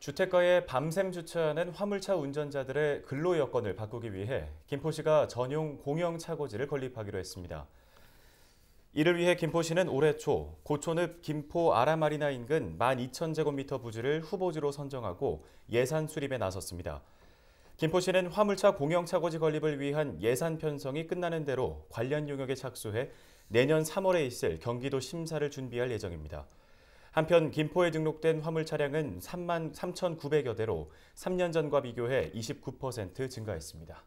주택가에 밤샘 주차하는 화물차 운전자들의 근로 여건을 바꾸기 위해 김포시가 전용 공영 차고지를 건립하기로 했습니다. 이를 위해 김포시는 올해 초 고촌읍 김포 아라마리나 인근 12,000제곱미터 부지를 후보지로 선정하고 예산 수립에 나섰습니다. 김포시는 화물차 공영 차고지 건립을 위한 예산 편성이 끝나는 대로 관련 용역에 착수해 내년 3월에 있을 경기도 심사를 준비할 예정입니다. 한편 김포에 등록된 화물 차량은 3만 3,900여 대로 3년 전과 비교해 29% 증가했습니다.